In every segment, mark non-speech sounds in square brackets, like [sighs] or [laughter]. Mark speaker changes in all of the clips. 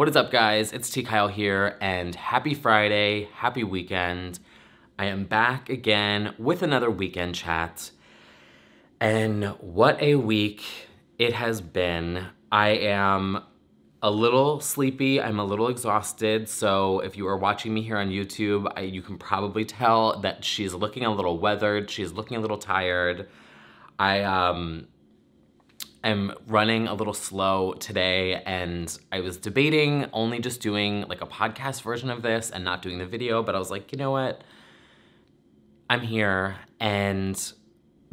Speaker 1: What is up guys? It's T Kyle here and happy Friday, happy weekend. I am back again with another weekend chat. And what a week it has been. I am a little sleepy, I'm a little exhausted, so if you are watching me here on YouTube, I, you can probably tell that she's looking a little weathered, she's looking a little tired. I um I'm running a little slow today and I was debating only just doing like a podcast version of this and not doing the video, but I was like, you know what? I'm here and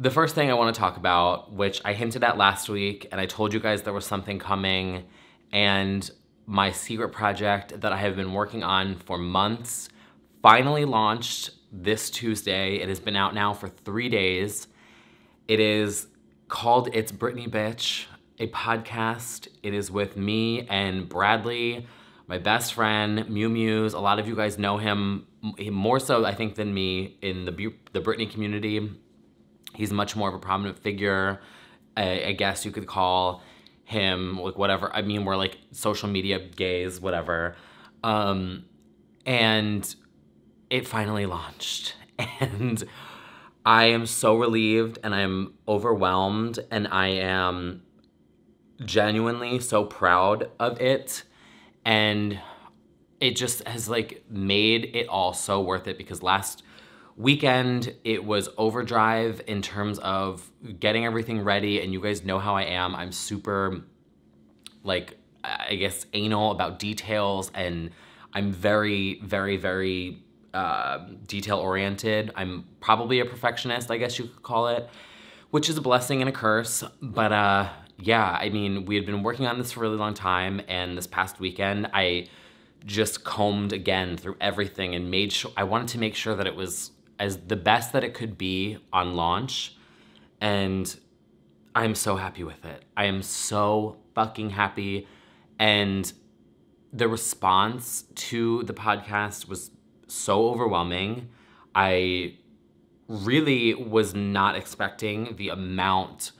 Speaker 1: the first thing I wanna talk about, which I hinted at last week and I told you guys there was something coming and my secret project that I have been working on for months finally launched this Tuesday. It has been out now for three days. It is called It's Brittany Bitch, a podcast. It is with me and Bradley, my best friend, Mew Mews. A lot of you guys know him more so, I think, than me in the, the Britney community. He's much more of a prominent figure. I, I guess you could call him, like, whatever. I mean, we're like social media gays, whatever. Um, and it finally launched. [laughs] And I am so relieved and I'm overwhelmed and I am genuinely so proud of it. And it just has like made it all so worth it because last weekend it was overdrive in terms of getting everything ready and you guys know how I am. I'm super like, I guess anal about details and I'm very, very, very um, detail oriented. I'm probably a perfectionist, I guess you could call it, which is a blessing and a curse. But uh, yeah, I mean, we had been working on this for a really long time, and this past weekend, I just combed again through everything and made sure I wanted to make sure that it was as the best that it could be on launch. And I'm so happy with it. I am so fucking happy. And the response to the podcast was so overwhelming. I really was not expecting the amount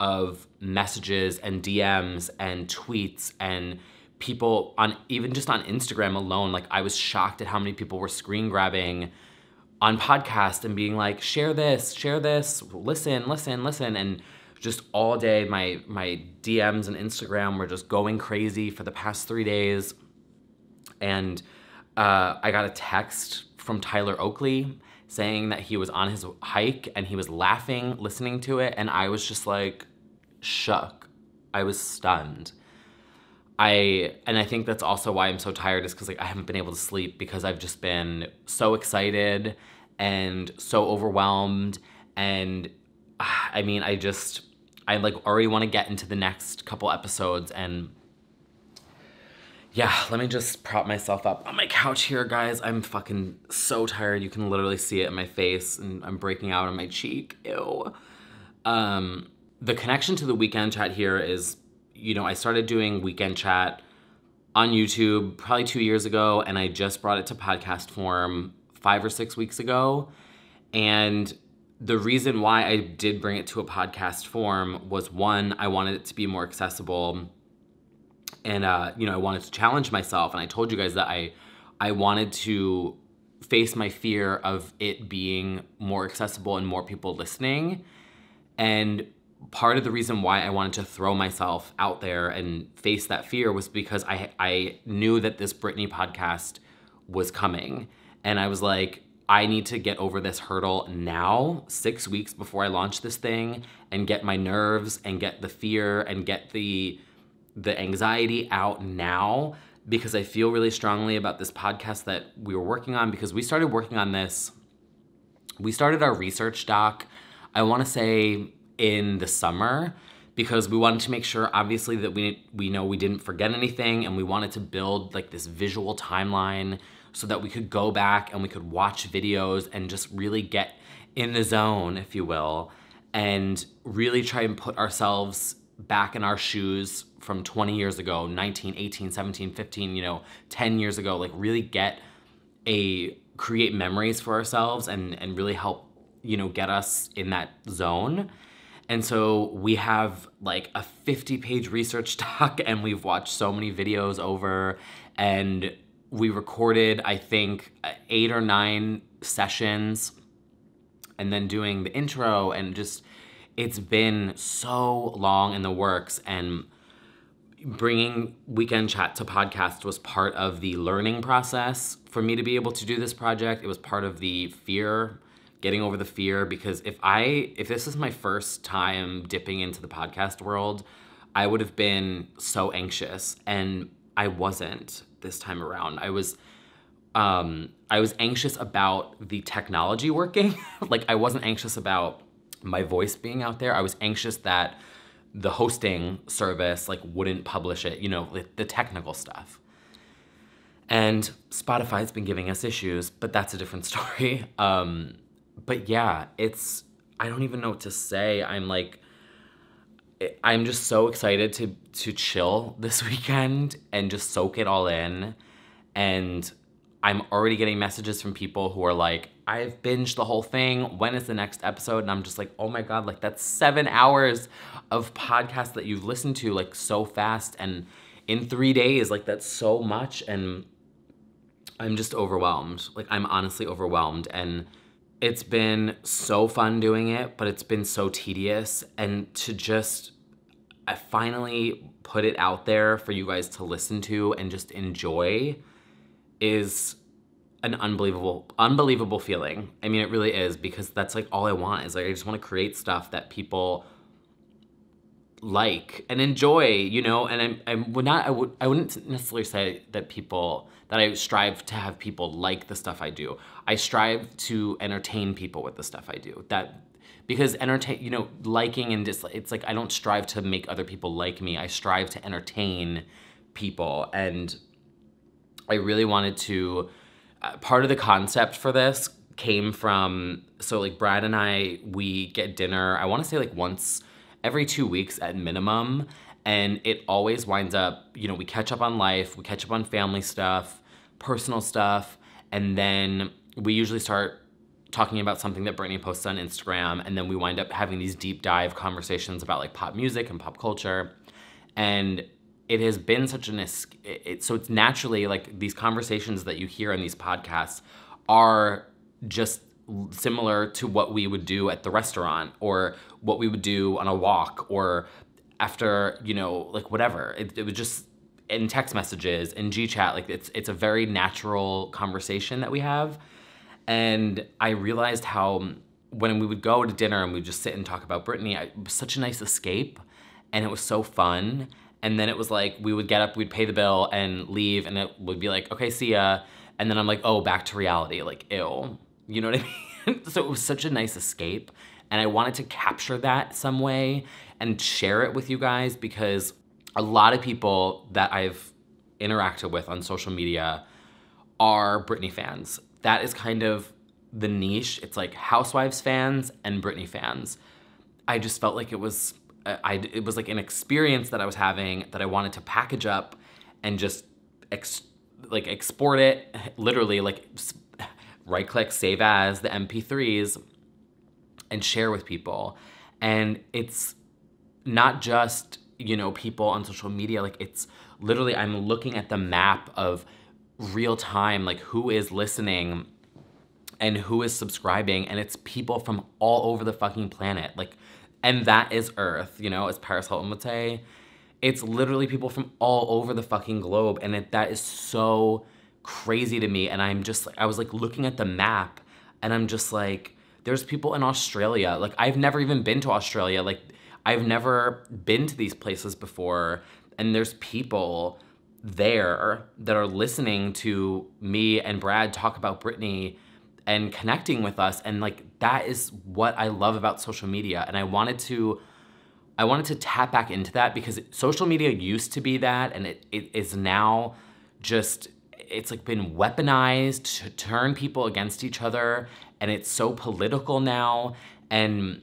Speaker 1: of messages and DMs and tweets and people on even just on Instagram alone. Like I was shocked at how many people were screen grabbing on podcast and being like, share this, share this, listen, listen, listen. And just all day my my DMs and Instagram were just going crazy for the past three days. And uh, I got a text from Tyler Oakley saying that he was on his hike and he was laughing, listening to it, and I was just like shook. I was stunned. I and I think that's also why I'm so tired is because like I haven't been able to sleep because I've just been so excited and so overwhelmed and ah, I mean I just I like already want to get into the next couple episodes and yeah, let me just prop myself up on my couch here, guys. I'm fucking so tired. You can literally see it in my face and I'm breaking out on my cheek. Ew. Um, the connection to the weekend chat here is, you know, I started doing weekend chat on YouTube probably two years ago and I just brought it to podcast form five or six weeks ago. And the reason why I did bring it to a podcast form was one, I wanted it to be more accessible and uh, you know, I wanted to challenge myself, and I told you guys that I, I wanted to face my fear of it being more accessible and more people listening, and part of the reason why I wanted to throw myself out there and face that fear was because I I knew that this Britney podcast was coming, and I was like, I need to get over this hurdle now, six weeks before I launch this thing, and get my nerves and get the fear and get the the anxiety out now because I feel really strongly about this podcast that we were working on because we started working on this. We started our research doc, I want to say in the summer because we wanted to make sure obviously that we we know we didn't forget anything and we wanted to build like this visual timeline so that we could go back and we could watch videos and just really get in the zone if you will and really try and put ourselves back in our shoes from 20 years ago, 19, 18, 17, 15, you know, 10 years ago, like really get a, create memories for ourselves and, and really help, you know, get us in that zone. And so we have like a 50 page research [laughs] doc and we've watched so many videos over and we recorded, I think, uh, eight or nine sessions and then doing the intro and just, it's been so long in the works and bringing Weekend Chat to podcast was part of the learning process for me to be able to do this project. It was part of the fear, getting over the fear, because if I, if this is my first time dipping into the podcast world, I would have been so anxious and I wasn't this time around. I was, um, I was anxious about the technology working. [laughs] like I wasn't anxious about my voice being out there. I was anxious that the hosting service like wouldn't publish it, you know, the technical stuff. And Spotify's been giving us issues, but that's a different [laughs] story. Um, but yeah, it's, I don't even know what to say. I'm like, I'm just so excited to, to chill this [laughs] weekend and just soak it all in and I'm already getting messages from people who are like, I've binged the whole thing. When is the next episode? And I'm just like, oh my God, like that's seven hours of podcast that you've listened to like so fast and in three days, like that's so much. And I'm just overwhelmed. Like I'm honestly overwhelmed. And it's been so fun doing it, but it's been so tedious. And to just I finally put it out there for you guys to listen to and just enjoy is an unbelievable, unbelievable feeling. I mean, it really is because that's like all I want is like, I just want to create stuff that people like and enjoy, you know, and I'm, I would not, I would, I wouldn't necessarily say that people, that I strive to have people like the stuff I do. I strive to entertain people with the stuff I do. That, because entertain, you know, liking and dislike, it's like I don't strive to make other people like me. I strive to entertain people and I really wanted to, uh, part of the concept for this came from, so like Brad and I, we get dinner, I wanna say like once every two weeks at minimum, and it always winds up, you know, we catch up on life, we catch up on family stuff, personal stuff, and then we usually start talking about something that Brittany posts on Instagram, and then we wind up having these deep dive conversations about like pop music and pop culture. And it has been such an it, so it's naturally like these conversations that you hear in these podcasts are just similar to what we would do at the restaurant or what we would do on a walk or after you know like whatever it, it was just in text messages in gchat like it's it's a very natural conversation that we have and i realized how when we would go to dinner and we'd just sit and talk about brittany I, it was such a nice escape and it was so fun and then it was like, we would get up, we'd pay the bill and leave, and it would be like, okay, see ya. And then I'm like, oh, back to reality, like, ew. You know what I mean? [laughs] so it was such a nice escape. And I wanted to capture that some way and share it with you guys because a lot of people that I've interacted with on social media are Britney fans. That is kind of the niche. It's like Housewives fans and Britney fans. I just felt like it was uh, I, it was like an experience that I was having that I wanted to package up and just ex, like export it, [laughs] literally like [laughs] right click, save as the MP3s and share with people. And it's not just, you know, people on social media, like it's literally, I'm looking at the map of real time, like who is listening and who is subscribing and it's people from all over the fucking planet. Like and that is Earth, you know, as Paris Hilton would say. It's literally people from all over the fucking globe. And it, that is so crazy to me. And I'm just, I was like looking at the map and I'm just like, there's people in Australia. Like, I've never even been to Australia. Like, I've never been to these places before. And there's people there that are listening to me and Brad talk about Britney and connecting with us. And like, that is what I love about social media. And I wanted to, I wanted to tap back into that because social media used to be that and it, it is now just, it's like been weaponized to turn people against each other and it's so political now and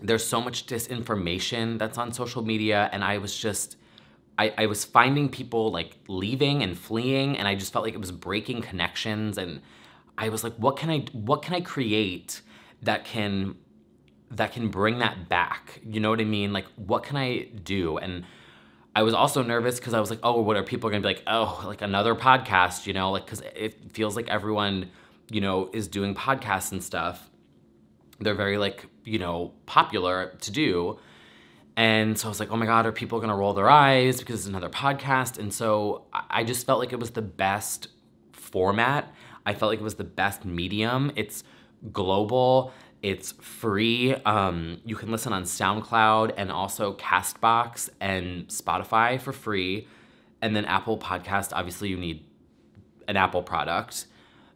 Speaker 1: there's so much disinformation that's on social media and I was just, I, I was finding people like leaving and fleeing and I just felt like it was breaking connections and I was like, what can I what can I create that can that can bring that back? You know what I mean? Like what can I do? And I was also nervous because I was like, oh, what are people gonna be like? Oh, like another podcast, you know? Like, cause it feels like everyone, you know, is doing podcasts and stuff. They're very like, you know, popular to do. And so I was like, oh my God, are people gonna roll their eyes because it's another podcast? And so I just felt like it was the best format I felt like it was the best medium. It's global. It's free. Um, you can listen on SoundCloud and also Castbox and Spotify for free. And then Apple Podcast, obviously you need an Apple product.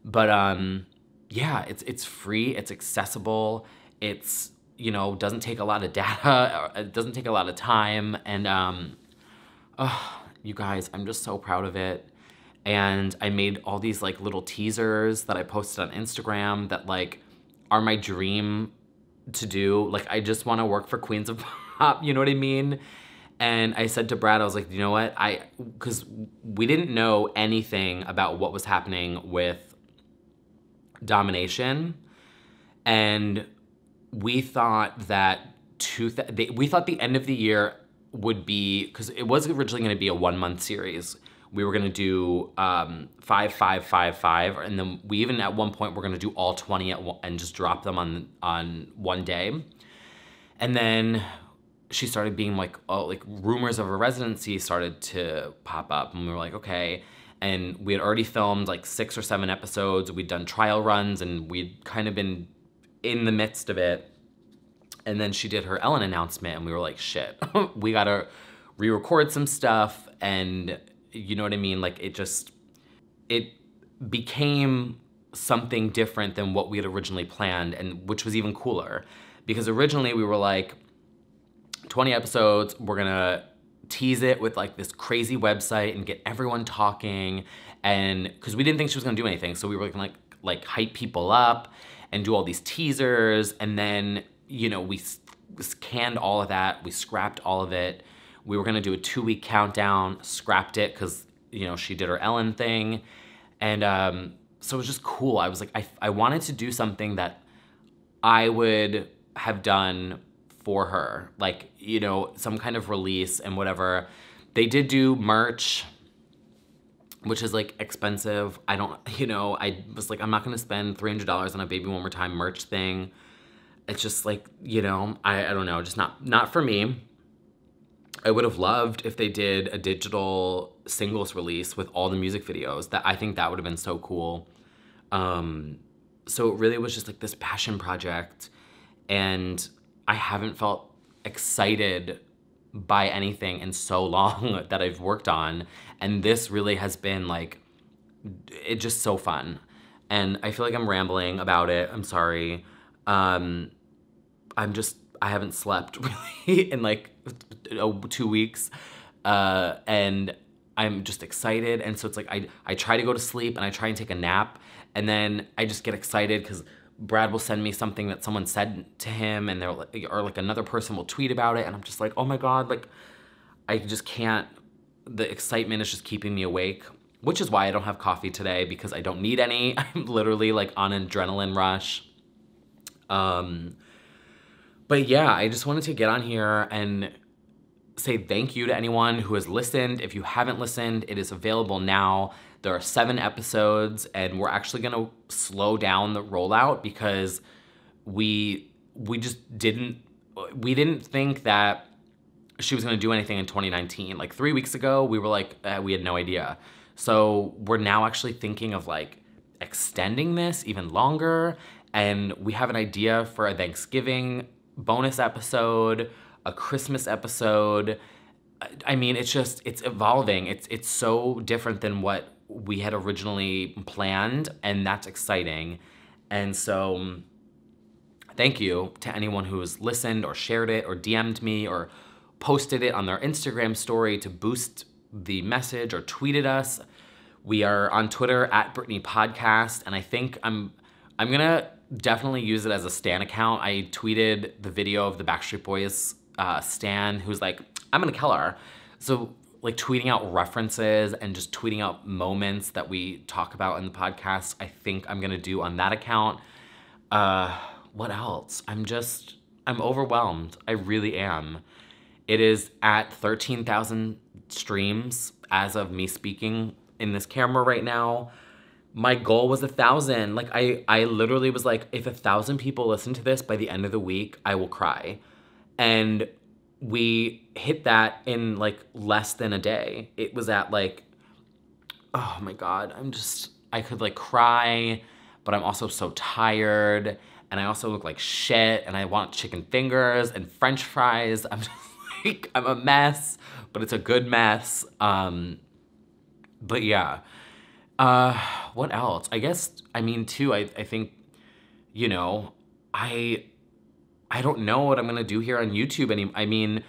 Speaker 1: But um, yeah, it's it's free, it's accessible, it's you know, doesn't take a lot of data, [laughs] it doesn't take a lot of time, and um, oh, you guys, I'm just so proud of it. And I made all these like little teasers that I posted on Instagram that like are my dream to do. Like I just wanna work for Queens of [laughs] Pop, you know what I mean? And I said to Brad, I was like, you know what? I, cause we didn't know anything about what was happening with domination. And we thought that two, th they, we thought the end of the year would be, cause it was originally gonna be a one month series we were gonna do um, five, five, five, five, and then we even at one point we're gonna do all 20 one, and just drop them on, on one day. And then she started being like, oh, like rumors of a residency started to pop up. And we were like, okay. And we had already filmed like six or seven episodes. We'd done trial runs and we'd kind of been in the midst of it. And then she did her Ellen announcement and we were like, shit, [laughs] we gotta re-record some stuff and you know what I mean? Like it just, it became something different than what we had originally planned and which was even cooler because originally we were like 20 episodes we're gonna tease it with like this crazy website and get everyone talking and because we didn't think she was gonna do anything so we were gonna like like hype people up and do all these teasers and then you know we scanned all of that we scrapped all of it we were gonna do a two week countdown, scrapped it because, you know, she did her Ellen thing. And um, so it was just cool. I was like, I, I wanted to do something that I would have done for her, like, you know, some kind of release and whatever. They did do merch, which is like expensive. I don't, [laughs] you know, I was like, I'm not gonna spend $300 on a Baby One More Time merch thing. It's just like, you know, I, I don't know, just not, not for me. I would have loved if they did a digital singles release with all the music videos. That I think that would have been so cool. Um, so it really was just like this passion project, and I haven't felt excited by anything in so [laughs] long that I've worked on, and this really has been like, it just so fun. And I feel like I'm rambling about it. I'm sorry. Um, I'm just I haven't slept [laughs] really in like oh, two weeks. Uh, and I'm just excited. And so it's like, I, I try to go to sleep and I try and take a nap. And then I just get excited because Brad will send me something that someone said to him and they're like, or like another person will tweet about it. And I'm just like, oh my God, like I just can't, the excitement is just keeping me awake, which is why I don't have coffee today because I don't need any. [laughs] I'm literally like on an adrenaline rush. Um, but yeah, I just wanted to get on here and say thank you to anyone who has listened. If you haven't listened, it is available now. There are seven episodes, and we're actually gonna slow down the rollout because we we just didn't we didn't think that she was gonna do anything in 2019. Like three weeks ago, we were like eh, we had no idea. So we're now actually thinking of like extending this even longer, and we have an idea for a Thanksgiving bonus episode, a Christmas episode. I mean, it's just, it's evolving. It's, it's so different than what we had originally planned, and that's exciting. And so, thank you to anyone who's listened or shared it or DM'd me or posted it on their Instagram story to boost the message or tweeted us. We are on Twitter at Brittany Podcast, and I think I'm I'm gonna definitely use it as a Stan account. I tweeted the video of the Backstreet Boys uh, Stan who's like, I'm gonna kill her. So like tweeting out references and just tweeting out moments that we talk about in the podcast, I think I'm gonna do on that account. Uh, what else? I'm just, I'm overwhelmed. I really am. It is at 13,000 streams as of me speaking in this camera right now my goal was a thousand. Like I, I literally was like, if a thousand people listen to this by the end of the week, I will cry. And we hit that in like less than a day. It was at like, oh my God, I'm just, I could like cry, but I'm also so tired. And I also look like shit. And I want chicken fingers and french fries. I'm [laughs] just like, I'm a mess, but it's a good mess. Um, but yeah. Uh, what else? I guess, I mean, too, I, I think, you know, I, I don't know what I'm gonna do here on YouTube anymore. I mean,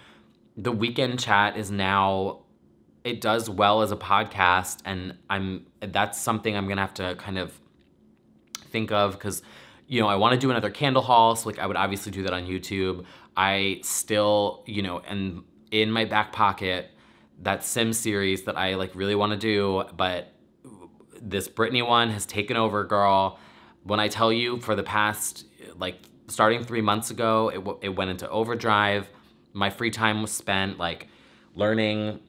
Speaker 1: the weekend chat is now, it does well as a podcast and I'm, that's something I'm gonna have to kind of think of because, you know, I wanna do another candle haul. So like I would obviously do that on YouTube. I still, you know, and in my back pocket, that sim series that I like really want to do, but this Britney one has taken over, girl. When I tell you for the past, like starting three months ago, it, it went into overdrive. My free time was spent like learning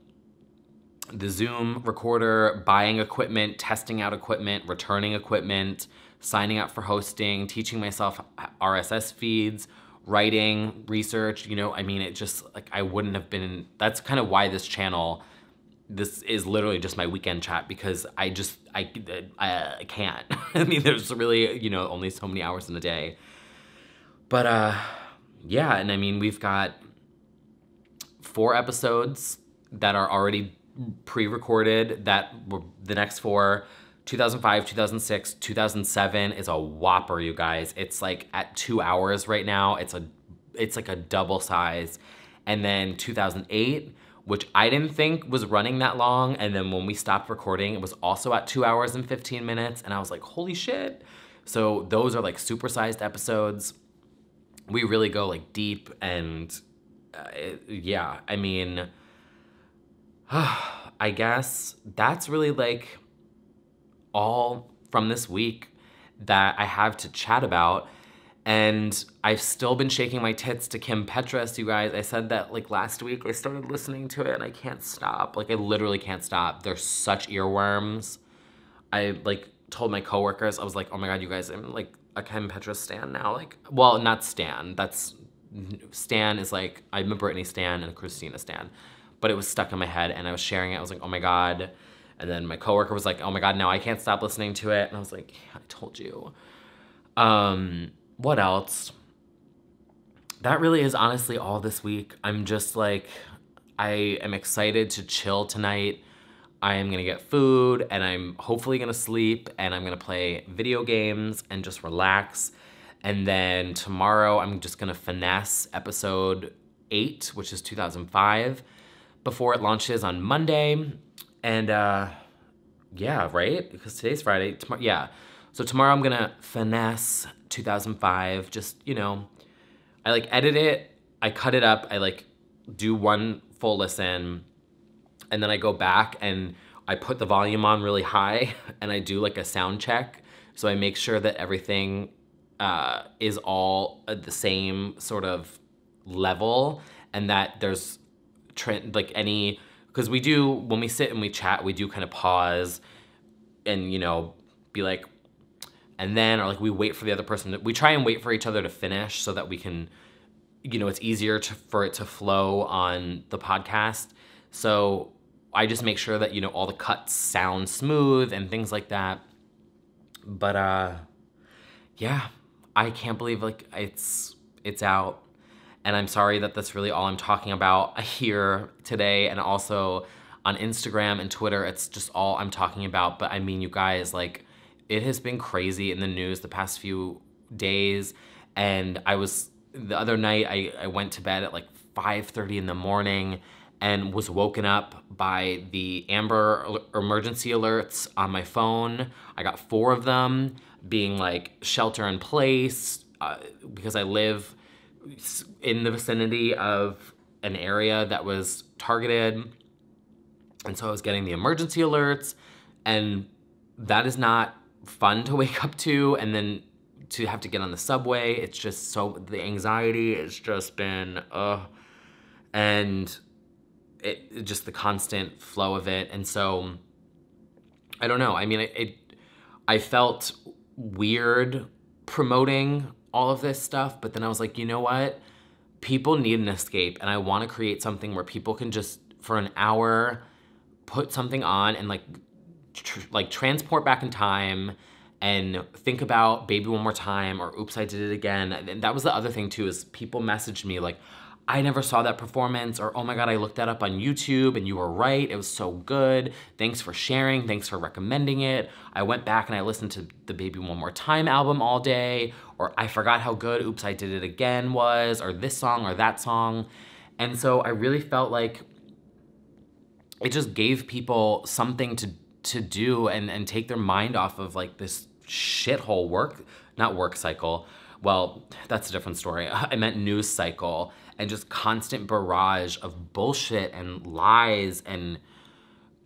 Speaker 1: the Zoom recorder, buying equipment, testing out equipment, returning equipment, signing up for hosting, teaching myself RSS feeds, writing, research, you know, I mean, it just like I wouldn't have been, that's kind of why this channel this is literally just my weekend chat because I just, I, I, I can't. [laughs] I mean, there's really, you know, only so many hours in a day. But uh, yeah, and I mean, we've got four episodes that are already pre-recorded that were the next four 2005 2006 2007 is a whopper you guys it's like at two hours right now it's a it's like a double size and then 2008 which I didn't think was running that long. And then when we stopped recording, it was also at two hours and 15 minutes. And I was like, holy shit. So those are like supersized episodes. We really go like deep and uh, it, yeah, I mean, [sighs] I guess that's really like all from this week that I have to chat about. And I've still been shaking my tits to Kim Petras, you guys. I said that like last week. I started listening to it and I can't stop. Like I literally can't stop. They're such earworms. I like told my coworkers, I was like, oh my God, you guys, I'm like a Kim Petras stan now. Like, well, not stan. That's, stan is like, I'm a Britney stan and a Christina stan. But it was stuck in my head and I was sharing it. I was like, oh my God. And then my coworker was like, oh my God, now I can't stop listening to it. And I was like, yeah, I told you. Um, what else? That really is honestly all this week. I'm just like, I am excited to chill tonight. I am gonna get food and I'm hopefully gonna sleep and I'm gonna play video games and just relax. And then tomorrow I'm just gonna finesse episode eight, which is 2005, before it launches on Monday. And uh, yeah, right? Because today's Friday. Tomorrow, yeah. So tomorrow I'm gonna finesse 2005. Just, you know, I like edit it, I cut it up, I like do one full listen, and then I go back and I put the volume on really high [laughs] and I do like a sound check. So I make sure that everything uh, is all at the same sort of level and that there's trend like any, because we do, when we sit and we chat, we do kind of pause and, you know, be like, and then, or like we wait for the other person, to, we try and wait for each other to finish so that we can, you know, it's easier to, for it to flow on the podcast. So I just make sure that, you know, all the cuts sound smooth and things like that. But uh yeah, I can't believe like it's it's out. And I'm sorry that that's really all I'm talking about [laughs] here today and also on Instagram and Twitter it's just all I'm talking about, but I mean you guys like it has been crazy in the news the past few days. And I was, the other night, I, I went to bed at like 5.30 in the morning and was woken up by the Amber emergency alerts on my phone. I got four of them being like shelter in place uh, because I live in the vicinity of an area that was targeted. And so I was getting the emergency alerts and that is not fun to [laughs] wake up to and then to have to get on the subway. It's just so, the anxiety It's just been, ugh. And it, just the constant flow of it. And so, I don't know. I mean, it, it I felt weird promoting all of this stuff, but then I was like, you know what? People need an escape, and I want to create something where people can just, for an hour, put something on and like tr like transport back in time and think about baby one more time or oops i did it again and that was the other thing too is people messaged me like i never saw that performance or oh my god i looked that up on youtube and you were right it was so good thanks for sharing thanks for recommending it i went back and i listened to the baby one more time album all day or i forgot how good oops i did it again was or this song or that song and so i really felt like it just gave people something to to do and, and take their mind off of like this shithole work, not work cycle. Well, that's a different story. [laughs] I meant news cycle and just constant barrage of bullshit and lies and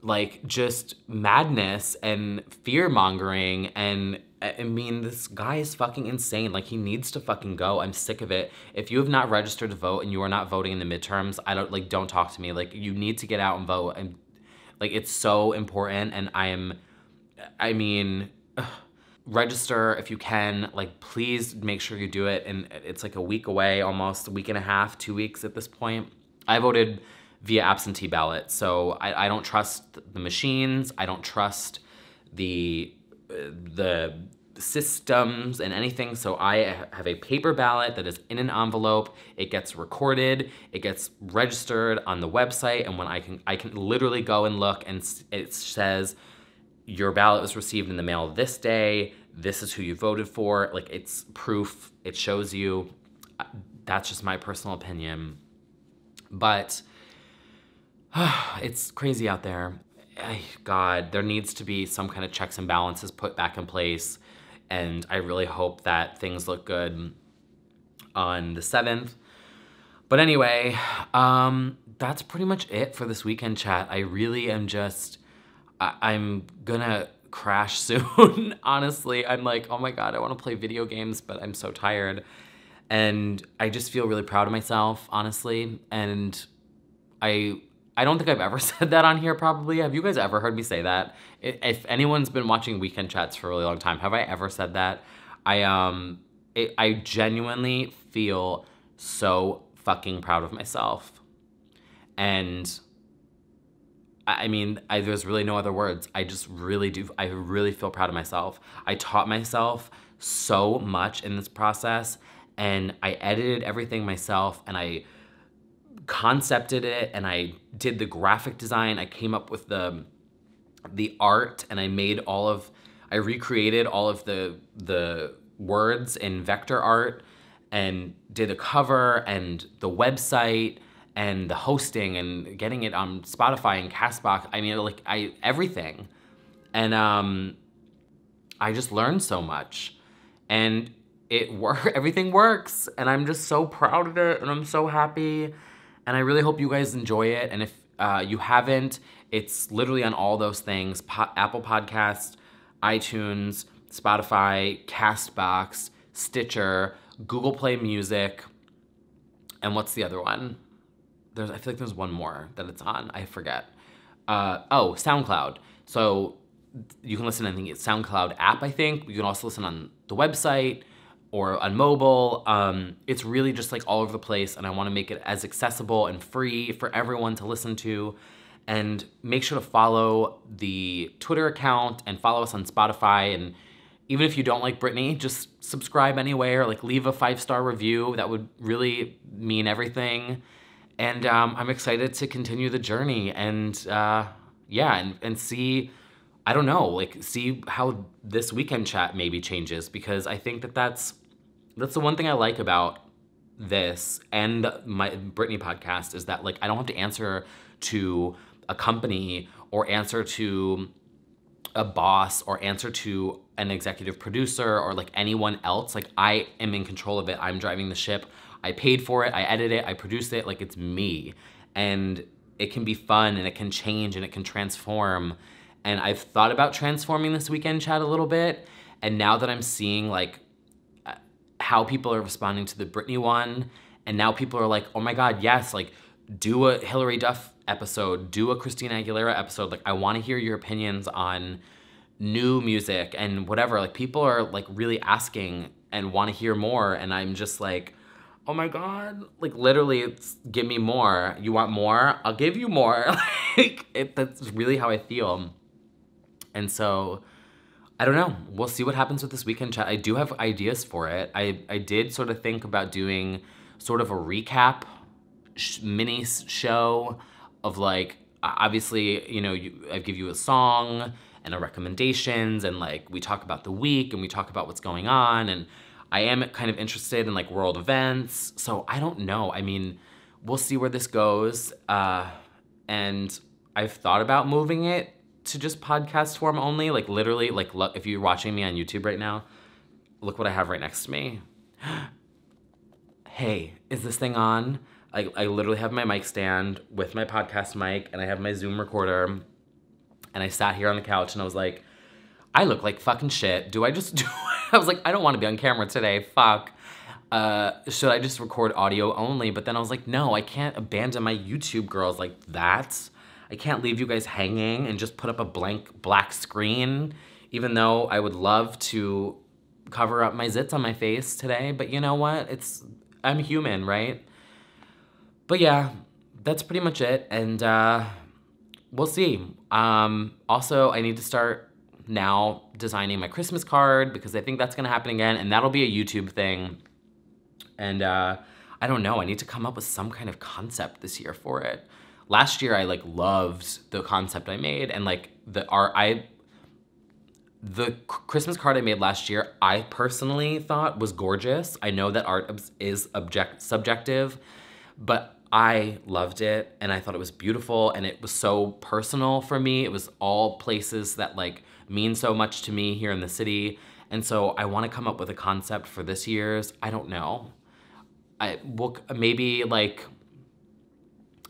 Speaker 1: like just madness and fear mongering. And I mean, this guy is fucking insane. Like, he needs to fucking go. I'm sick of it. If you have not registered to vote and you are not voting in the midterms, I don't like, don't talk to me. Like, you need to get out and vote. And like it's so important and I am, I mean, ugh. register if you can, like please make sure you do it. And it's like a week away, almost a week and a half, two weeks at this point. I voted via absentee ballot. So I, I don't trust the machines. I don't trust the, the systems and anything. So I have a paper ballot that is in an envelope. It gets recorded, it gets registered on the website. And when I can, I can literally go and look and it says, your ballot was received in the mail this day. This is who you voted for. Like it's proof, it shows you. Uh, that's just my personal opinion. But uh, [sighs] it's crazy out there. God, there needs to be some kind of checks and balances put back in place and I really hope that things look good on the 7th. But anyway, um, that's pretty much it for this weekend chat. I really am just, I- am gonna crash [laughs] soon, honestly. I'm like, oh my God, I wanna play video games, but I'm so tired. And I just feel really proud of myself, honestly. And I I don't think I've ever [laughs] said that on here probably. Have you guys ever heard me say that? If anyone's been watching Weekend Chats for a really long time, have I ever said that? I um it, I genuinely feel so fucking proud of myself. And I mean, I, there's really no other words. I just really do, I really feel proud of myself. I taught myself so much in this process and I edited everything myself and I concepted it and I did the graphic design. I came up with the the art and I made all of I recreated all of the the words in vector art and did a cover and the website and the hosting and getting it on Spotify and Castbox. I mean like I everything. And um I just learned so much. And it work [laughs] everything works and I'm just so proud of it and I'm so happy and I really hope you guys enjoy it. And if uh, you haven't, it's literally on all those things po Apple Podcasts, iTunes, Spotify, Castbox, Stitcher, Google Play Music, and what's the other one? There's, I feel like there's one more that it's on. I forget. Uh, oh, SoundCloud. So you can listen on the SoundCloud app, I think. You can also listen on the website or on mobile. Um, it's really just like all over the place and I wanna make it as accessible and free for everyone to listen to. And make sure to follow the Twitter account and follow us on Spotify. And even if you don't like Britney, just subscribe anyway or like leave a five-star review. That would really mean everything. And um, I'm excited to continue the journey and uh, yeah, and, and see I don't know, like see how this weekend chat maybe changes because I think that that's that's the one thing I like about this and my Britney podcast is that like I don't have to answer to a company or answer to a boss or answer to an executive producer or like anyone else. Like I am in control of it. I'm driving the ship. I paid for it. I edit it. I produce it. Like it's me. And it can be fun and it can change and it can transform. And I've thought about transforming this weekend chat a little bit. And now that I'm seeing like how people are responding to the Britney one. And now people are like, oh my God, yes, like do a Hillary Duff episode, do a Christina Aguilera episode. Like I wanna hear your opinions on new music and whatever. Like people are like really asking and wanna hear more. And I'm just like, oh my God, like literally give me more. You want more? I'll give you more. [laughs] like it, that's really how I feel. And so, I don't know. We'll see what happens with this weekend chat. I do have ideas for it. I, I did sort of think about doing sort of a recap sh mini show of like, obviously, you know, you, I give you a song and a recommendations and like we talk about the week and we talk about what's going on and I am kind of interested in like world events. So I don't know. I mean, we'll see where this goes. Uh, and I've thought about moving it to just podcast form only. Like literally, like look, if you're watching me on YouTube right now, look what I have right next to me. [gasps] hey, is this thing on? I, I literally have my mic stand with my podcast mic and I have my Zoom recorder. And I sat here on the couch and I was like, I look like fucking shit. Do I just [laughs] do I was like, I don't want to be on camera today. Fuck. Uh, should I just record audio only? But then I was like, no, I can't abandon my YouTube girls like that. I can't leave you guys hanging and just put up a blank black screen, even though I would love to cover up my zits on my face today. But you know what? It's, I'm human, right? But yeah, that's pretty much it. And uh, we'll see. Um, also, I need to start now designing my Christmas card because I think that's gonna happen again and that'll be a YouTube thing. And uh, I don't know, I need to come up with some kind of concept this year for it last year I like loved the concept I made and like the art I the Christmas card I made last year, I personally thought was gorgeous. I know that art is object subjective, but I loved it and I thought it was beautiful and it was so personal for me. It was all places that like mean so much to me here in the city. And so I want to come up with a concept for this year's. I don't know. I will maybe like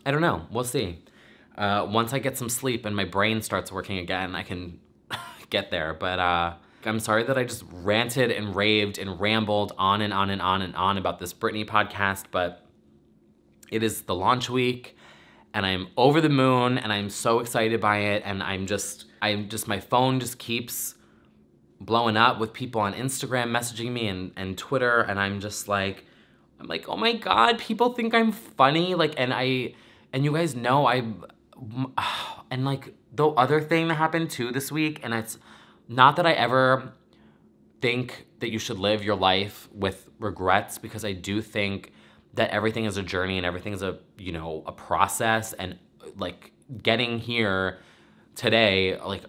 Speaker 1: I don't know. We'll see. Uh, once I get some sleep and my brain starts working again, I can [laughs] get there. But uh, I'm sorry that I just ranted and raved and rambled on and on and on and on about this Britney podcast, but it is the launch week and I'm over the moon and I'm so excited by it and I'm just, I'm just, my phone just keeps blowing up with people on Instagram messaging me and, and Twitter and I'm just like, I'm like, oh my God, people think I'm funny. Like, and I, and you guys know I, [sighs] and like the other thing that happened too this week, and it's not that I ever think that you should live your life with regrets because I do think that everything is a journey and everything is a, you know, a process and like getting here today, like,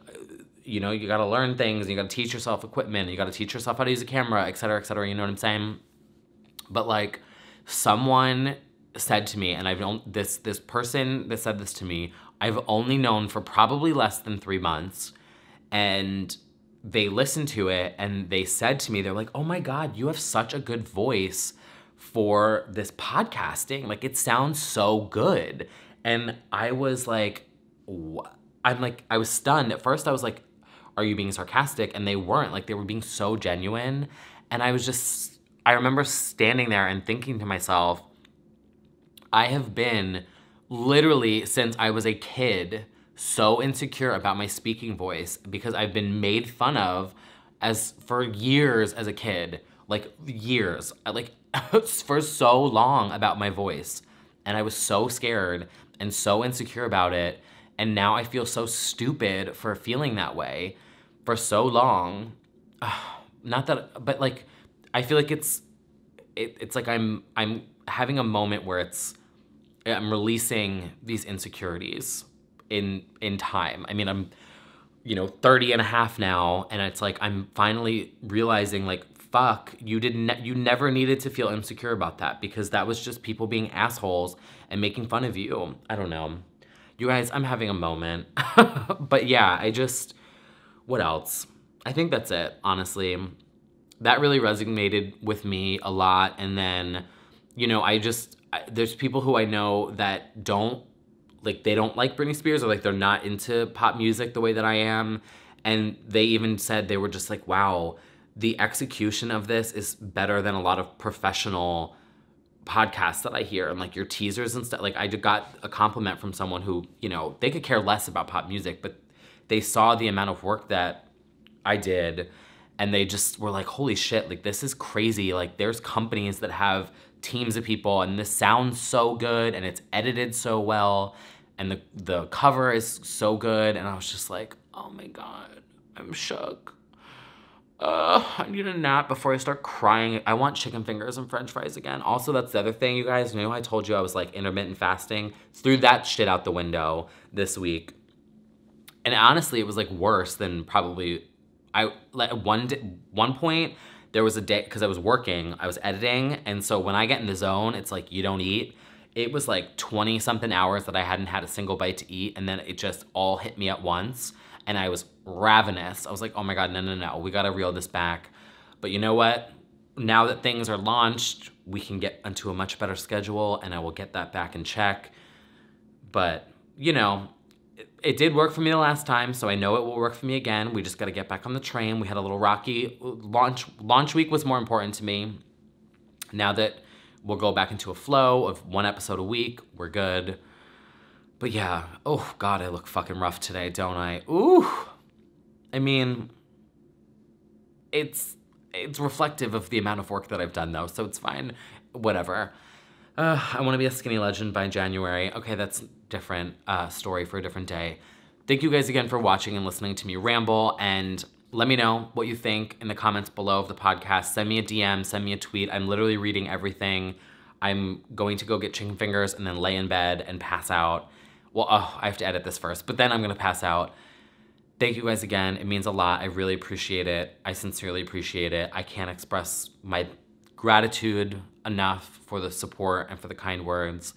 Speaker 1: you know, you gotta learn things, you gotta teach yourself equipment, you gotta teach yourself how to use a camera, et cetera, et cetera, you know what I'm saying? But like someone said to me, and I've known this, this person that said this to me, I've only known for probably less than three months. And they listened to it and they said to me, they're like, oh my God, you have such a good voice for this podcasting. Like, it sounds so good. And I was like, what? I'm like, I was stunned. At first, I was like, are you being sarcastic? And they weren't. Like, they were being so genuine. And I was just, I remember standing there and thinking to myself, I have been literally since I was a kid so insecure about my speaking voice because I've been made fun of as for years as a kid, like years, like [laughs] for so long about my voice. And I was so scared and so insecure about it. And now I feel so stupid for feeling that way for so long. [sighs] Not that, but like, I feel like it's, it, it's like I'm, I'm having a moment where it's, I'm releasing these insecurities in in time. I mean, I'm you know 30 and a half now and it's like I'm finally realizing like fuck, you didn't ne you never needed to feel insecure about that because that was just people being assholes and making fun of you. I don't know. You guys, I'm having a moment. [laughs] but yeah, I just what else? I think that's it, honestly. That really resonated with me a lot and then you know, I just there's people who I know that don't like they don't like Britney Spears or like they're not into pop music the way that I am. And they even said they were just like, wow, the execution of this is better than a lot of professional podcasts that I hear and like your teasers and stuff. Like I got a compliment from someone who, you know, they could care less about pop music, but they saw the amount of work that I did and they just were like, holy shit, like this is crazy. Like there's companies that have teams of people and this sounds so good and it's edited so well and the, the cover is so good and I was just like, oh my God, I'm shook. Uh, I need a nap before I start crying. I want chicken fingers and french fries again. Also, that's the other thing, you guys. You know I told you I was like intermittent fasting? Threw that shit out the window this week. And honestly, it was like worse than probably, I, like one, one point, there was a day, because I was working, I was editing, and so when I get in the zone, it's like you don't eat. It was like 20 something hours that I hadn't had a single bite to eat, and then it just all hit me at once, and I was ravenous. I was like, oh my God, no, no, no, we gotta reel this back. But you know what? Now that things are launched, we can get into a much better schedule, and I will get that back in check. But, you know, it did work for me the last time, so I know it will work for me again. We just got to get back on the train. We had a little rocky launch. Launch week was more important to me. Now that we'll go back into a flow of one episode a week, we're good. But yeah, oh God, I look fucking rough today, don't I? Ooh, I mean, it's it's reflective of the amount of work that I've done though, so it's fine, whatever. Uh, I want to be a skinny legend by January. Okay, that's different uh, story for a different day. Thank you guys again for watching and listening to me ramble. And let me know what you think in the comments below of the podcast. Send me a DM, send me a tweet. I'm literally reading everything. I'm going to go get chicken fingers and then lay in bed and pass out. Well, oh, I have to edit this first, but then I'm gonna pass out. Thank you guys again. It means a lot. I really appreciate it. I sincerely appreciate it. I can't express my gratitude enough for the support and for the kind words.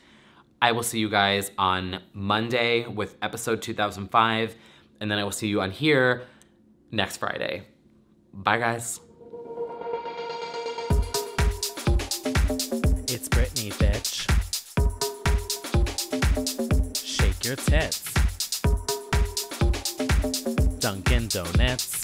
Speaker 1: I will see you guys on Monday with episode 2005, and then I will see you on here next Friday. Bye, guys. It's Brittany, bitch. Shake your tits. Dunkin' Donuts.